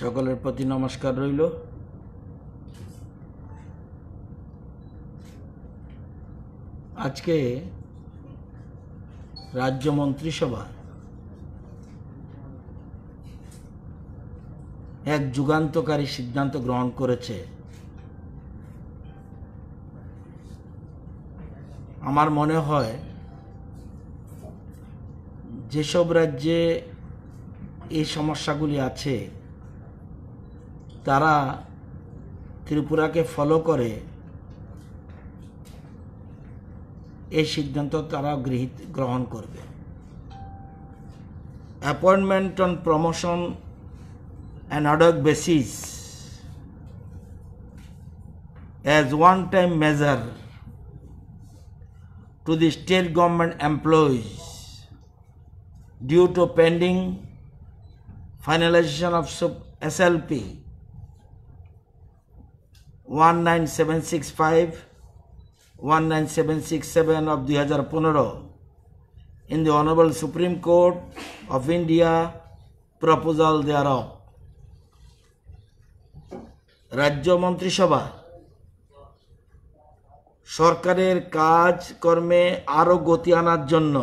সকলের প্রতি নমস্কার রইল আজকে রাজ্য মন্ত্রিসভা এক যুগান্তকারী সিদ্ধান্ত গ্রহণ করেছে আমার মনে হয় যেসব রাজ্যে এই সমস্যাগুলি আছে তারা ত্রিপুরাকে ফলো করে এই সিদ্ধান্ত তারা গৃহীত গ্রহণ করবে appointment on promotion and basis as one time measure to the state government employees due to pending finalization of সব S L P one nine seven six five one nine seven six seven of দুই হাজার পনেরো in the Honorable Supreme Court of India proposal thereof. রাজ্য মন্ত্রিসভা সরকারের কাজ কর্মে আরও গতি আনার জন্য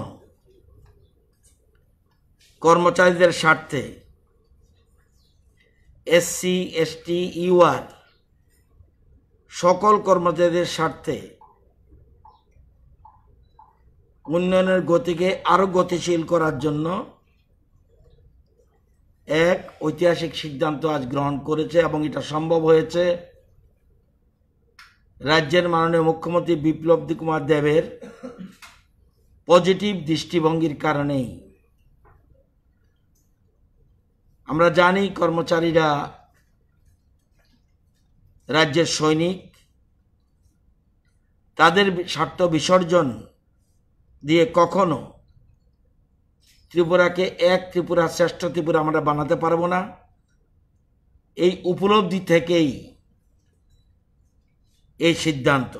কর্মচারীদের স্বার্থে এসসি এসটি ইউআর সকল কর্মচারীদের স্বার্থে উন্নয়নের গতিকে আরও গতিশীল করার জন্য এক ঐতিহাসিক সিদ্ধান্ত আজ গ্রহণ করেছে এবং এটা সম্ভব হয়েছে রাজ্যের মাননীয় মুখ্যমন্ত্রী বিপ্লব কুমার দেবের পজিটিভ দৃষ্টিভঙ্গির কারণেই আমরা জানি কর্মচারীরা রাজ্যের সৈনিক তাদের স্বার্থ বিসর্জন দিয়ে কখনো ত্রিপুরাকে এক ত্রিপুরা শ্রেষ্ঠ ত্রিপুরা আমরা বানাতে পারবো না এই উপলব্ধি থেকেই এই সিদ্ধান্ত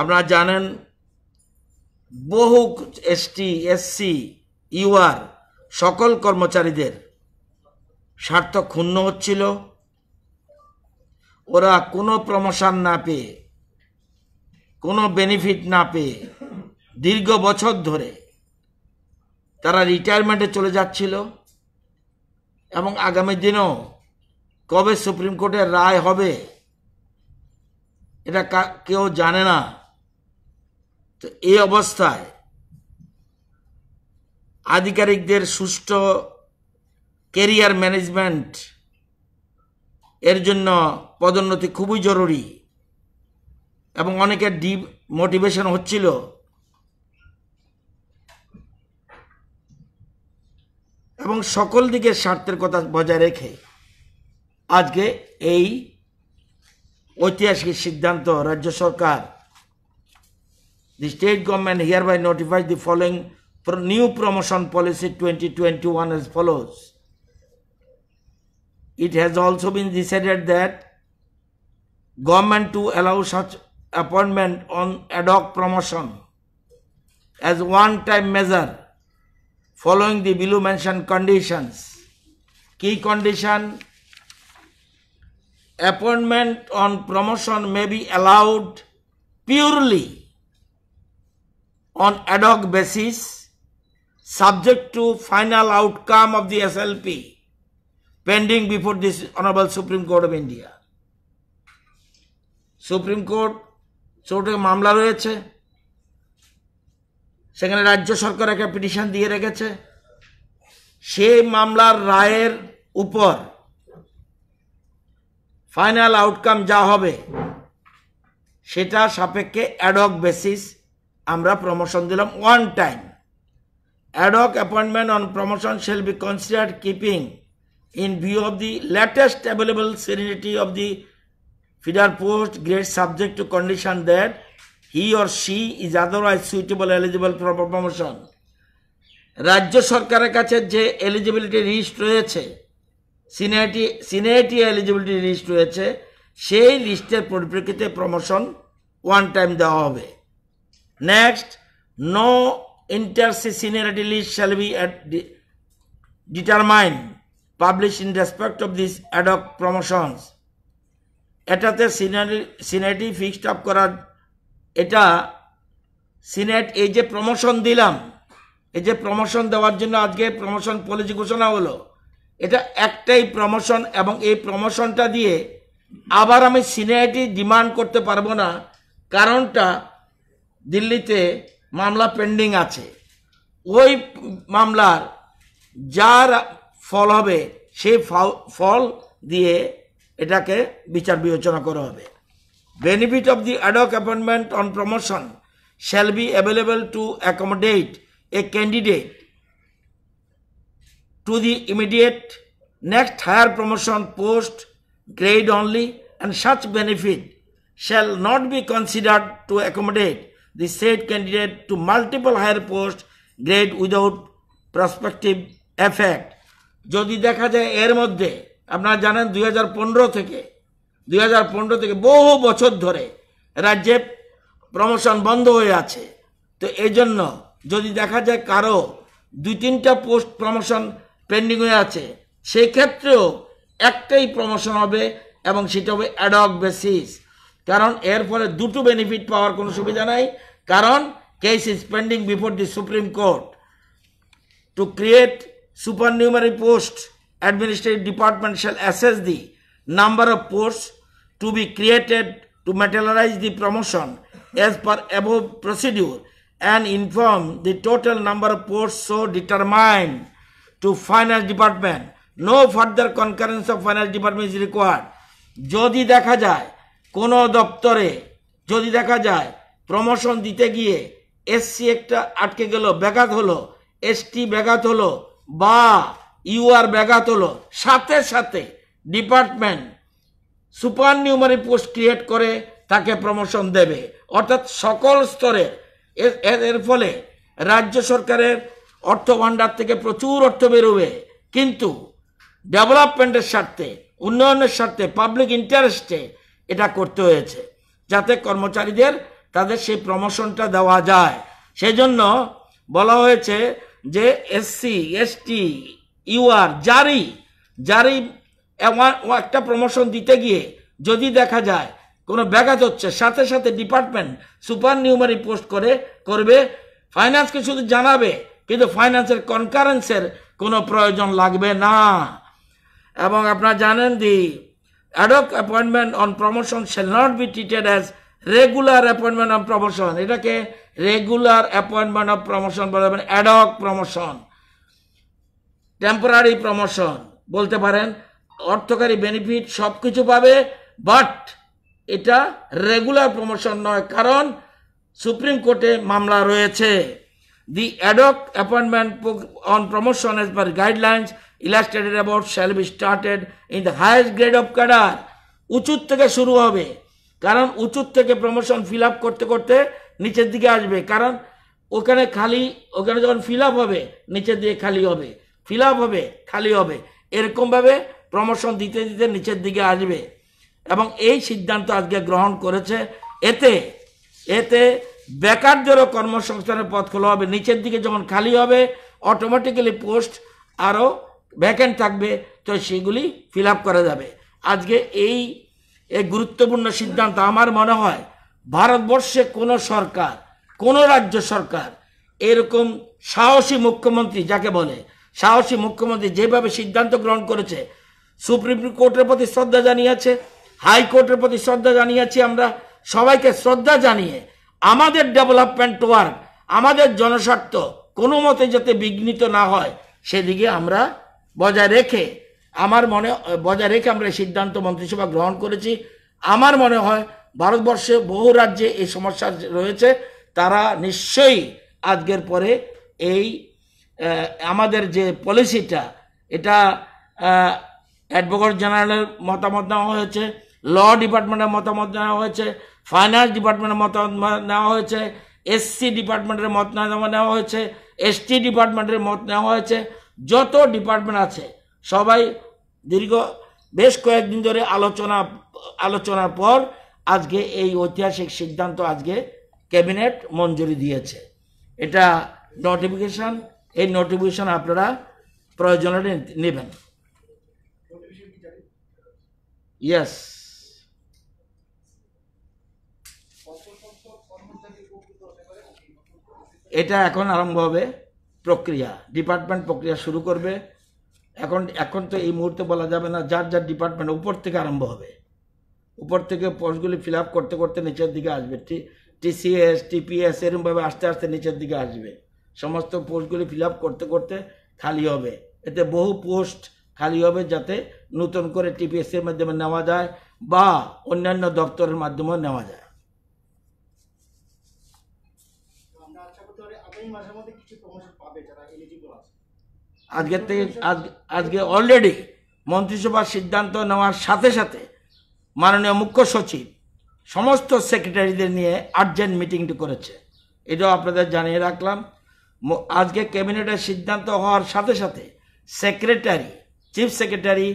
আপনারা জানেন বহু এসটি এসসি ইউআর সকল কর্মচারীদের স্বার্থ ক্ষুণ্ণ হচ্ছিল ওরা কোনো প্রমোশন না পেয়ে কোনো বেনিফিট না পেয়ে দীর্ঘ বছর ধরে তারা রিটায়ারমেন্টে চলে যাচ্ছিল এবং আগামী দিনেও কবে সুপ্রিম কোর্টের রায় হবে এটা কেউ জানে না তো এই অবস্থায় আধিকারিকদের সুষ্ঠু কেরিয়ার ম্যানেজমেন্ট এর জন্য পদোন্নতি খুবই জরুরি এবং অনেকের ডি মোটিভেশন হচ্ছিল এবং সকল দিকের স্বার্থের কথা বজায় রেখে আজকে এই ঐতিহাসিক সিদ্ধান্ত রাজ্য সরকার the state government hereby notify the following new promotion policy twenty twenty one follows it has also been decided that government to allow such appointment on ad hoc promotion as one-time measure following the below mentioned conditions. Key condition, appointment on promotion may be allowed purely on ad hoc basis subject to final outcome of the SLP pending before this Honorable Supreme Court of India. Supreme Court কোর্টে মামলা রয়েছে সেখানে রাজ্য সরকার একটা petition দিয়ে রেখেছে সেই মামলার রায়ের উপর ফাইনাল আউটকাম যা হবে সেটা সাপেক্ষে অ্যাডক বেসিস আমরা প্রমোশন দিলাম one time ad hoc appointment on promotion shall be considered keeping in view of the latest available serenity of the feeder post grade subject to condition that he or she is otherwise suitable eligible for promotion রাজ্য সরকারের কাছে যে eligibility list রয়েছে seniority seniority eligibility list রয়েছে সেই লিস্টের পরিপ্রেক্ষিতে promotion one time দেওয়া হবে next no inter se seniority list shall be determine publish in respect of this ad hoc promotions এটাতে সিনারি সিনেটি ফিক্সড আপ করার এটা সিনেট এই যে প্রমোশন দিলাম এই যে প্রমোশন দেওয়ার জন্য আজকে প্রমোশন পলিসি ঘোষণা হলো এটা একটাই প্রমোশন এবং এই প্রমোশনটা দিয়ে আবার আমি সিনিয়রিটি ডিমান্ড করতে পারবো না কারণটা দিল্লিতে মামলা পেন্ডিং আছে ওই মামলার যার ফল হবে সেই ফল দিয়ে এটাকে বিচার বিবেচনা করা হবে benefit of the ad hoc appointment on promotion shall be available to accommodate a candidate to the immediate next higher promotion post grade only and such benefit shall not be considered to accommodate the set candidate to multiple higher post grade without prospective effect যদি দেখা যায় এর মধ্যে আপনারা জানেন দুই থেকে দুই থেকে বহু বছর ধরে রাজ্যে প্রমোশন বন্ধ হয়ে আছে তো এই জন্য যদি দেখা যায় কারো দুই তিনটা পোস্ট প্রমোশন পেন্ডিং হয়ে আছে সেই ক্ষেত্রেও একটাই প্রমোশন হবে এবং সেটা হবে অ্যাডক বেসিস কারণ এর ফলে দুটো বেনিফিট পাওয়ার কোনো সুবিধা নাই কারণ case is pending before the Supreme Court to create supernumerary post administrative department shall assess the number of posts to be created to materialize the promotion as per above procedure and inform the total number of posts so determined to finance department no further concurrence of finance department is required Jodi dekha যায় kono দপ্তরে jodi dekha যায় promotion dite giye, SC একটা atke gelo, bagat holo, ST bagat holo, ba, UR ব্যাঘাত হলো সাথে সাথে department supernumerary post create করে তাকে প্রমোশন দেবে অর্থাৎ সকল স্তরে এর ফলে রাজ্য সরকারের অর্থ ভাণ্ডার থেকে প্রচুর অর্থ বেরোবে কিন্তু ডেভেলপমেন্টের স্বার্থে উন্নয়নের স্বার্থে পাবলিক ইন্টারেস্টে এটা করতে হয়েছে যাতে কর্মচারীদের তাদের সেই প্রমোশনটা দেওয়া যায় সেজন্য বলা হয়েছে যে এসসি এসটি ইউ আর যারই যারই একটা প্রমোশন দিতে গিয়ে যদি দেখা যায় কোনো ব্যাঘাত হচ্ছে সাথে সাথে ডিপার্টমেন্ট সুপার নিউমারি পোস্ট করে করবে ফাইন্যান্সকে শুধু জানাবে কিন্তু ফাইন্যান্সের কনকারেন্সের কোনো প্রয়োজন লাগবে না এবং আপনারা জানেন the ad hoc appointment on promotion shall not be treated as regular appointment on promotion এটাকে রেগুলার অ্যাপয়েন্টমেন্ট অফ প্রমোশন বলা মানে অ্যাডক প্রমোশন টেম্পোরারি প্রমোশন বলতে পারেন অর্থকারী বেনিফিট সব কিছু পাবে বাট এটা রেগুলার প্রমোশন নয় কারণ সুপ্রিম কোর্টে মামলা রয়েছে the ad hoc appointment on promotion as per guidelines illustrated about shall be started in the highest grade of cadre উঁচুর থেকে শুরু হবে কারণ উঁচুর থেকে প্রমোশন ফিল আপ করতে করতে নিচের দিকে আসবে কারণ ওখানে খালি ওখানে যখন ফিল আপ হবে নিচের দিকে খালি হবে ফিল হবে খালি হবে এরকমভাবে প্রমোশন দিতে দিতে নিচের দিকে আসবে এবং এই সিদ্ধান্ত আজকে গ্রহণ করেছে এতে এতে বেকারদেরও কর্মসংস্থানের পথ খোলা হবে নিচের দিকে যখন খালি হবে অটোমেটিক্যালি পোস্ট আরও ভ্যাকেন্ট থাকবে তো সেগুলি ফিল করা যাবে আজকে এই গুরুত্বপূর্ণ সিদ্ধান্ত আমার মনে হয় ভারতবর্ষে কোনো সরকার কোনো রাজ্য সরকার এরকম সাহসী মুখ্যমন্ত্রী যাকে বলে সাহসী মুখ্যমন্ত্রী যেভাবে সিদ্ধান্ত গ্রহণ করেছে সুপ্রিম কোর্টের প্রতি শ্রদ্ধা জানিয়েছে হাইকোর্টের প্রতি শ্রদ্ধা জানিয়েছি আমরা সবাইকে শ্রদ্ধা জানিয়ে আমাদের ডেভেলপমেন্ট ওয়ার্ক আমাদের জনস্বার্থ কোনো মতে যাতে বিঘ্নিত না হয় সেদিকে আমরা বজায় রেখে আমার মনে বজায় রেখে আমরা সিদ্ধান্ত মন্ত্রিসভা গ্রহণ করেছি আমার মনে হয় ভারতবর্ষে বহু রাজ্যে এই সমস্যা রয়েছে তারা নিশ্চয়ই আজকের পরে এই আমাদের যে পলিসিটা এটা অ্যাডভোকেট জেনারেলের মতামত নেওয়া হয়েছে ল ডিপার্টমেন্টের মতামত নেওয়া হয়েছে ফাইন্যান্স ডিপার্টমেন্টের মতামত নেওয়া হয়েছে এসসি ডিপার্টমেন্টের মত নেওয়া হয়েছে এসটি ডিপার্টমেন্টের মত নেওয়া হয়েছে যত ডিপার্টমেন্ট আছে সবাই দীর্ঘ বেশ কয়েকদিন ধরে আলোচনা আলোচনার পর আজকে এই ঐতিহাসিক সিদ্ধান্ত আজকে ক্যাবিনেট মঞ্জুরি দিয়েছে এটা নোটিফিকেশান এই নোটিফিকেশন আপনারা প্রয়োজন নেবেন ইয়াস এটা এখন আরম্ভ হবে প্রক্রিয়া ডিপার্টমেন্ট প্রক্রিয়া শুরু করবে এখন এখন তো এই মুহূর্তে বলা যাবে না যার যার ডিপার্টমেন্ট উপর থেকে আরম্ভ হবে উপর থেকে পোস্টগুলি ফিল করতে করতে নিচের দিকে আসবে টিসিএস টিপিএস এরমভাবে আস্তে আস্তে নিচের দিকে আসবে সমস্ত পোস্টগুলি ফিল করতে করতে খালি হবে এতে বহু পোস্ট খালি হবে যাতে নতুন করে টিপিএসসির মাধ্যমে নেওয়া যায় বা অন্যান্য দপ্তরের মাধ্যমে নেওয়া যায় আজকের থেকে আজকে অলরেডি মন্ত্রিসভার সিদ্ধান্ত নেওয়ার সাথে সাথে মাননীয় মুখ্য সচিব সমস্ত সেক্রেটারিদের নিয়ে আর্জেন্ট মিটিংটি করেছে এটাও আপনাদের জানিয়ে রাখলাম আজকে ক্যাবিনেটের সিদ্ধান্ত হওয়ার সাথে সাথে সেক্রেটারি চিফ সেক্রেটারি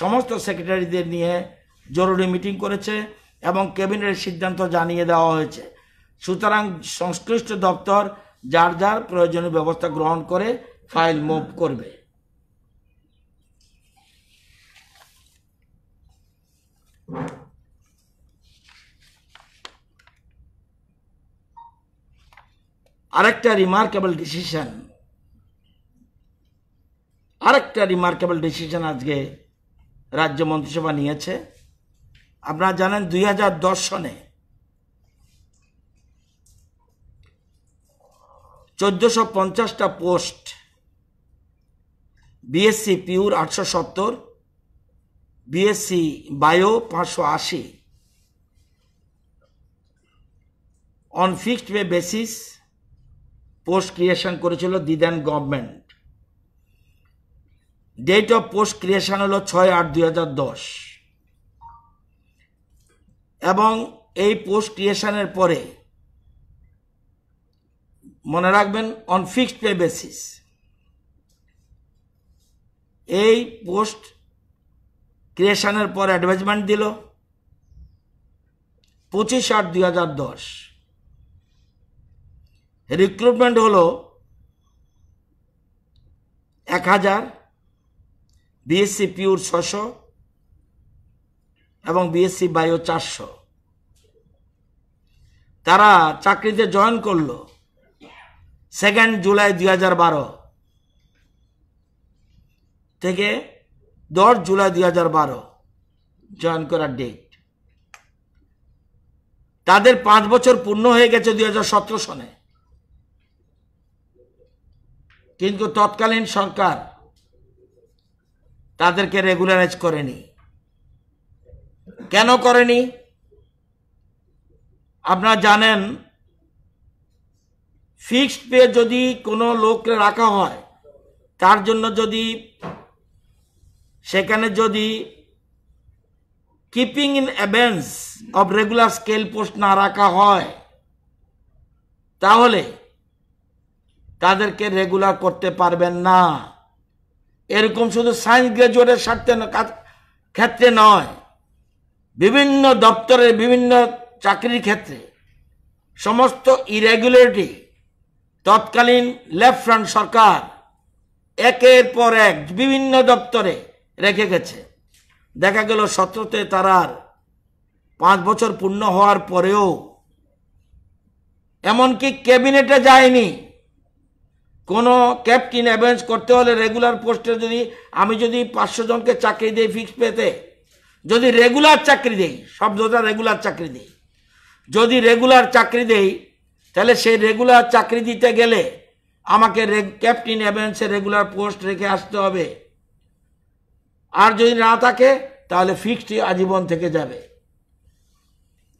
সমস্ত সেক্রেটারিদের নিয়ে জরুরি মিটিং করেছে এবং ক্যাবিনেটের সিদ্ধান্ত জানিয়ে দেওয়া হয়েছে সুতরাং সংশ্লিষ্ট দপ্তর যার যার প্রয়োজনীয় ব্যবস্থা গ্রহণ করে ফাইল মুভ করবে Thank you. আরেকটা রিমার্কেবল ডিসিশন আরেকটা রিমার্কেবল ডিসিশন আজকে রাজ্য মন্ত্রিসভা নিয়েছে আপনারা জানেন দুই সনে চোদ্দশো পঞ্চাশটা পোস্ট বিএসসি পিউর আটশো সত্তর বিএসসি বায়ো পাঁচশো আশি on fixed basis post creation করেছিল the then government date of post creation হলো ছয় আট দুই এবং এই পোস্ট ক্রিয়েশনের পরে মনে রাখবেন অন ফিক্সড পে বেসিস এই পোস্ট ক্রিয়েশনের পর অ্যাডভাইজমেন্ট দিল পঁচিশ আট দুই হাজার দশ রিক্রুটমেন্ট হলো এক হাজার বিএসসি পিউর ছশো এবং বিএসসি বায়ো চারশো তারা চাকরিতে জয়েন করল সেকেন্ড জুলাই দুই হাজার বারো থেকে দশ জুলাই দুই হাজার বারো জয়েন করার ডেট তাদের পাঁচ বছর পূর্ণ হয়ে গেছে দুই হাজার সতেরো সনে কিন্তু তৎকালীন সরকার তাদেরকে রেগুলারাইজ করেনি কেন করেনি আপনারা জানেন ফিক্সড পে যদি কোনো লোককে রাখা হয় তার জন্য যদি সেখানে যদি keeping in abeyance of regular scale post না রাখা হয় তাহলে তাদেরকে রেগুলার করতে পারবেন না এরকম শুধু সায়েন্স গ্রাজুয়েটের স্বার্থে ক্ষেত্রে নয় বিভিন্ন দপ্তরের বিভিন্ন চাকরির ক্ষেত্রে সমস্ত ইরেগুলারিটি তৎকালীন লেফট ফ্রন্ট সরকার একের পর এক বিভিন্ন দপ্তরে রেখে গেছে দেখা গেল সতেরোতে তারার পাঁচ বছর পূর্ণ হওয়ার পরেও এমনকি ক্যাবিনেটে যায়নি কোনো ক্যাপ্টেন অ্যাভেঞ্জ করতে হলে রেগুলার পোস্টে যদি আমি যদি পাঁচশো জনকে চাকরি দিই ফিক্স পেতে যদি রেগুলার চাকরি দেই শব্দটা রেগুলার চাকরি দেই যদি রেগুলার চাকরি দেই তাহলে সেই রেগুলার চাকরি দিতে গেলে আমাকে ক্যাপ্টেন অ্যাভেন্সে রেগুলার পোস্ট রেখে আসতে হবে আর যদি না থাকে তাহলে ফিক্সড আজীবন থেকে যাবে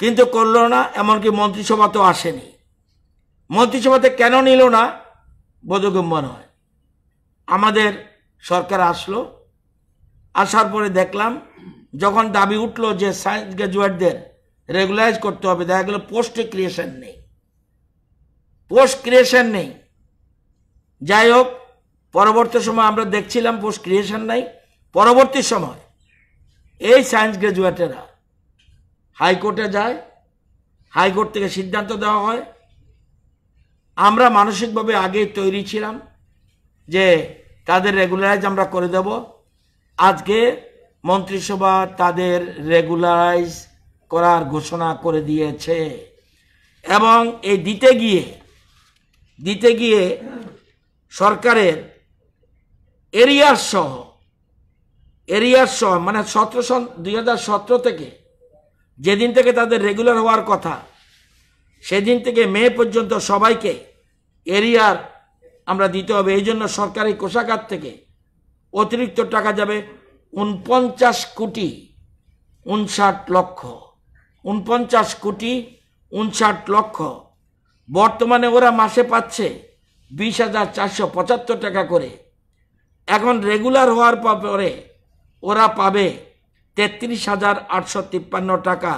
কিন্তু করল না এমনকি মন্ত্রিসভাতেও আসেনি মন্ত্রিসভাতে কেন নিল না বোধগম্য নয় আমাদের সরকার আসলো আসার পরে দেখলাম যখন দাবি উঠলো যে সায়েন্স গ্র্যাজুয়েটদের রেগুলাইজ করতে হবে দেখা গেল পোস্ট ক্রিয়েশন নেই পোস্ট ক্রিয়েশন নেই যাই হোক পরবর্তী সময় আমরা দেখছিলাম পোস্ট ক্রিয়েশন নাই পরবর্তী সময় এই সায়েন্স গ্র্যাজুয়েটেরা হাইকোর্টে যায় হাইকোর্ট থেকে সিদ্ধান্ত দেওয়া হয় আমরা মানসিকভাবে আগে তৈরি ছিলাম যে তাদের রেগুলারাইজ আমরা করে দেব আজকে মন্ত্রিসভা তাদের রেগুলারাইজ করার ঘোষণা করে দিয়েছে এবং এই দিতে গিয়ে দিতে গিয়ে সরকারের এরিয়ার সহ এরিয়ার সহ মানে সন দুই থেকে যেদিন থেকে তাদের রেগুলার হওয়ার কথা সেদিন থেকে মে পর্যন্ত সবাইকে এরিয়ার আমরা দিতে হবে এই জন্য সরকারি কোষাগার থেকে অতিরিক্ত টাকা যাবে উনপঞ্চাশ কোটি উনষাট লক্ষ উনপঞ্চাশ কোটি উনষাট লক্ষ বর্তমানে ওরা মাসে পাচ্ছে বিশ হাজার চারশো পঁচাত্তর টাকা করে এখন রেগুলার হওয়ার পরে ওরা পাবে তেত্রিশ হাজার আটশো তিপ্পান্ন টাকা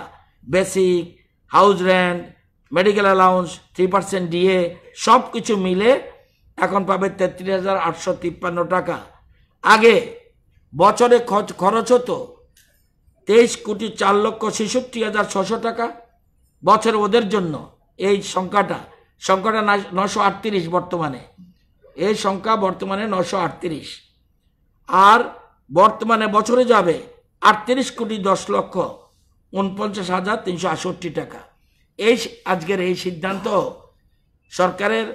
basic house rent medical allowance three percent DA সব কিছু মিলে এখন পাবে তেত্রিশ হাজার আটশো তিপ্পান্ন টাকা আগে বছরে খরচ খরচ হতো তেইশ কোটি চার লক্ষ ছেষট্টি হাজার ছশো টাকা বছর ওদের জন্য এই সংখ্যাটা সংখ্যাটা নশো আটত্রিশ বর্তমানে এই সংখ্যা বর্তমানে নশো আটত্রিশ আর বর্তমানে বছরে যাবে আটত্রিশ কোটি দশ লক্ষ উনপঞ্চাশ হাজার তিনশো আষট্টি টাকা এই আজকের এই সিদ্ধান্ত সরকারের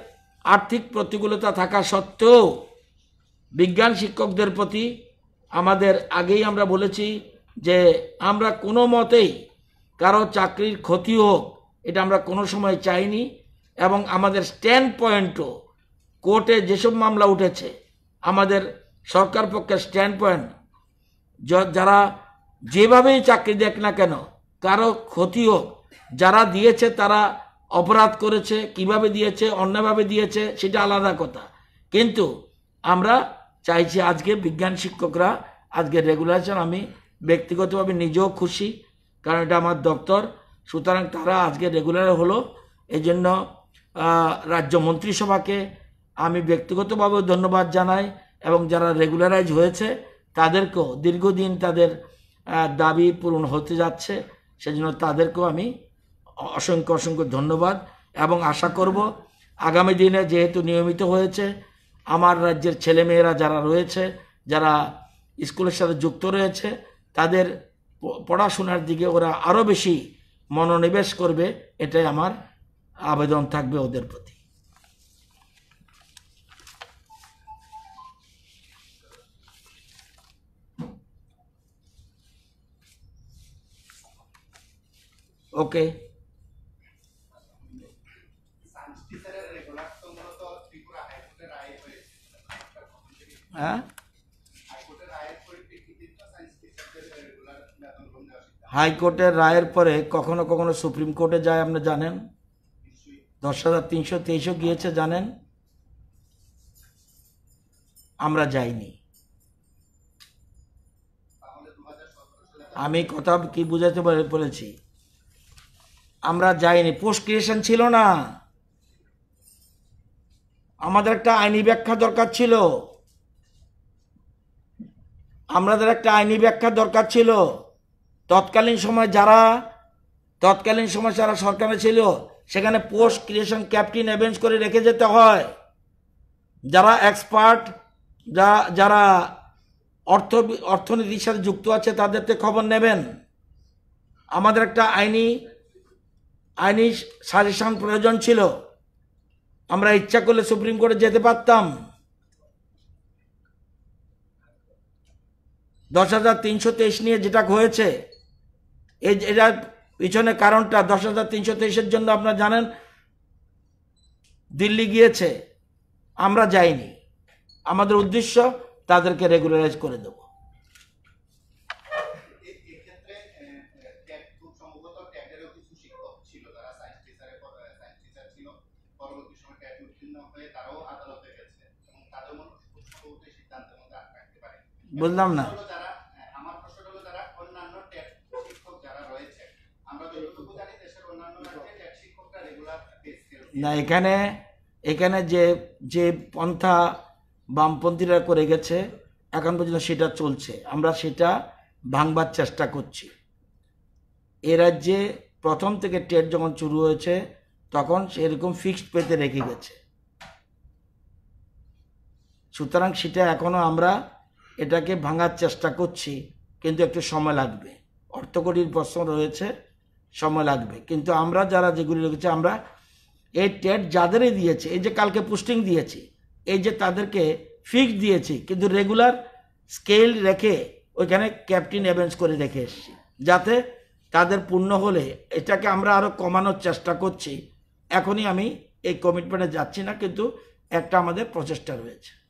আর্থিক প্রতিকূলতা থাকা সত্ত্বেও বিজ্ঞান শিক্ষকদের প্রতি আমাদের আগেই আমরা বলেছি যে আমরা কোনো মতেই কারো চাকরির ক্ষতি হোক এটা আমরা কোনো সময় চাইনি এবং আমাদের স্ট্যান্ড পয়েন্টও কোর্টে যেসব মামলা উঠেছে আমাদের সরকার পক্ষের স্ট্যান্ড পয়েন্ট যারা যেভাবেই চাকরি দেখ না কেন কারো ক্ষতি হোক যারা দিয়েছে তারা অপরাধ করেছে কিভাবে দিয়েছে অন্যভাবে দিয়েছে সেটা আলাদা কথা কিন্তু আমরা চাইছি আজকে বিজ্ঞান শিক্ষকরা আজকে রেগুলেশন আমি ব্যক্তিগতভাবে নিজেও খুশি কারণ এটা আমার দপ্তর সুতরাং তারা আজকে রেগুলার হলো এই জন্য রাজ্য মন্ত্রিসভাকে আমি ব্যক্তিগতভাবেও ধন্যবাদ জানাই এবং যারা রেগুলারাইজ হয়েছে তাদেরকেও দীর্ঘদিন তাদের দাবি পূরণ হতে যাচ্ছে সেজন্য তাদেরকেও আমি অসংখ্য অসংখ্য ধন্যবাদ এবং আশা করব আগামী দিনে যেহেতু নিয়মিত হয়েছে আমার রাজ্যের ছেলেমেয়েরা যারা রয়েছে যারা স্কুলের সাথে যুক্ত রয়েছে তাদের পড়াশোনার দিকে ওরা আরও বেশি মনোনিবেশ করবে এটাই আমার আবেদন থাকবে ওদের প্রতি ওকে হ্যাঁ হাইকোর্টের রায়ের পরে কখনো কখনো সুপ্রিম কোর্টে যায় আপনি জানেন দশ হাজার তিনশো তেইশও গিয়েছে জানেন আমরা যাইনি আমি কথা কি বুঝাতে বলেছি আমরা যাইনি পোস্ট ক্রিয়েশন ছিল না আমাদের একটা আইনি ব্যাখ্যা দরকার ছিল আমাদের একটা আইনি ব্যাখ্যা দরকার ছিল তৎকালীন সময় যারা তৎকালীন সময় যারা সরকারে ছিল সেখানে পোস্ট ক্রিয়েশন ক্যাপ্টেন অ্যাভেঞ্জ করে রেখে যেতে হয় যারা এক্সপার্ট যা যারা অর্থ অর্থনীতির সাথে যুক্ত আছে তাদেরতে খবর নেবেন আমাদের একটা আইনি আইনি সাজেশন প্রয়োজন ছিল আমরা ইচ্ছা করলে সুপ্রিম কোর্টে যেতে পারতাম দশ হাজার তিনশো তেইশ নিয়ে যেটা হয়েছে এটার পিছনে কারণটা দশ হাজার তিনশো তেইশের জন্য আপনারা জানেন দিল্লি গিয়েছে আমরা যাইনি আমাদের উদ্দেশ্য তাদেরকে রেগুলারাইজ করে দেবো বুঝলাম না না এখানে এখানে যে যে পন্থা বামপন্থীরা করে গেছে এখন পর্যন্ত সেটা চলছে আমরা সেটা ভাঙবার চেষ্টা করছি এ রাজ্যে প্রথম থেকে টেট যখন শুরু হয়েছে তখন সেরকম ফিক্সড পেতে রেখে গেছে সুতরাং সেটা এখনও আমরা এটাকে ভাঙার চেষ্টা করছি কিন্তু একটু সময় লাগবে অর্থকরীর প্রশ্ন রয়েছে সময় লাগবে কিন্তু আমরা যারা যেগুলি রেখেছি আমরা এই টেট যাদেরই দিয়েছে এই যে কালকে পোস্টিং দিয়েছি এই যে তাদেরকে ফিক্স দিয়েছি কিন্তু রেগুলার স্কেল রেখে ওইখানে ক্যাপ্টেন অ্যাভেন্স করে রেখে এসছি যাতে তাদের পূর্ণ হলে এটাকে আমরা আরও কমানোর চেষ্টা করছি এখনই আমি এই কমিটমেন্টে যাচ্ছি না কিন্তু একটা আমাদের প্রচেষ্টা রয়েছে